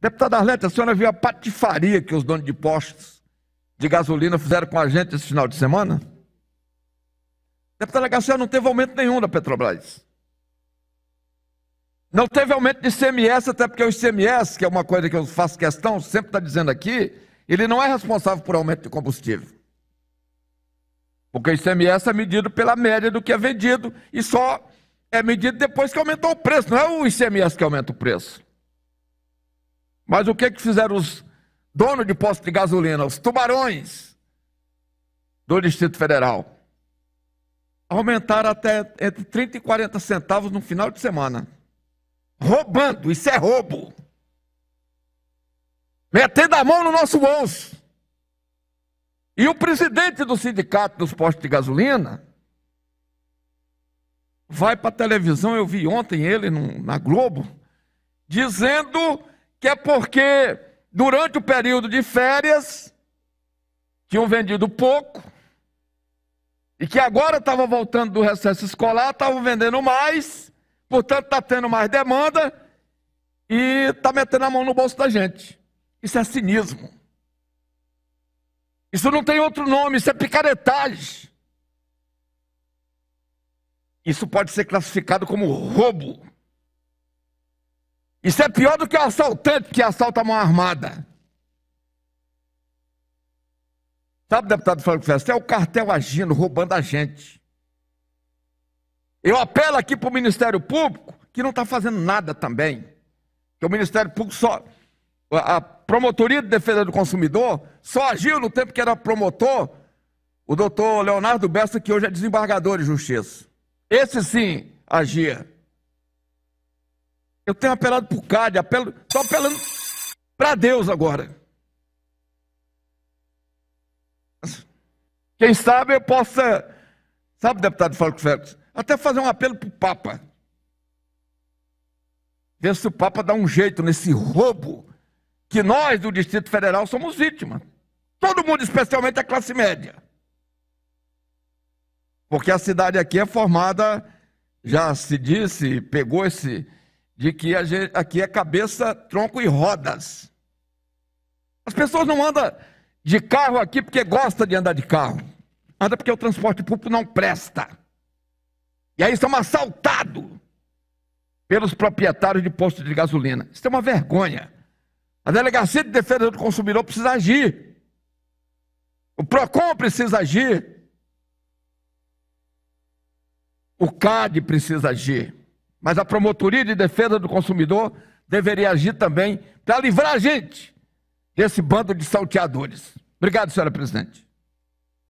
Deputada Arleta, a senhora viu a patifaria que os donos de postos de gasolina fizeram com a gente esse final de semana? Deputada Garcia, não teve aumento nenhum da Petrobras. Não teve aumento de ICMS, até porque o ICMS, que é uma coisa que eu faço questão, sempre está dizendo aqui, ele não é responsável por aumento de combustível. Porque o ICMS é medido pela média do que é vendido e só é medido depois que aumentou o preço, não é o ICMS que aumenta o preço. Mas o que, que fizeram os donos de postos de gasolina, os tubarões do Distrito Federal? Aumentaram até entre 30 e 40 centavos no final de semana. Roubando, isso é roubo. Metendo a mão no nosso bolso. E o presidente do sindicato dos postos de gasolina vai para a televisão, eu vi ontem ele no, na Globo, dizendo que é porque durante o período de férias tinham vendido pouco e que agora estavam voltando do recesso escolar, estavam vendendo mais, portanto está tendo mais demanda e está metendo a mão no bolso da gente. Isso é cinismo. Isso não tem outro nome, isso é picaretagem. Isso pode ser classificado como roubo. Isso é pior do que o assaltante que assalta a mão armada. Sabe, deputado Flávio Festa? É o cartel agindo, roubando a gente. Eu apelo aqui para o Ministério Público, que não está fazendo nada também. Que o Ministério Público só. A Promotoria de Defesa do Consumidor só agiu no tempo que era promotor o doutor Leonardo Bessa, que hoje é desembargador de justiça. Esse sim agia. Eu tenho apelado para o CAD, apelo, estou apelando para Deus agora. Quem sabe eu possa, sabe, deputado Falco Félix, até fazer um apelo para o Papa. Ver se o Papa dá um jeito nesse roubo que nós do Distrito Federal somos vítimas. Todo mundo, especialmente a classe média. Porque a cidade aqui é formada, já se disse, pegou esse, de que gente, aqui é cabeça, tronco e rodas. As pessoas não andam de carro aqui porque gosta de andar de carro. Anda porque o transporte público não presta. E aí estamos assaltados pelos proprietários de postos de gasolina. Isso é uma vergonha. A Delegacia de Defesa do Consumidor precisa agir. O PROCON precisa agir. O CAD precisa agir. Mas a Promotoria de Defesa do Consumidor deveria agir também para livrar a gente desse bando de salteadores. Obrigado, senhora presidente.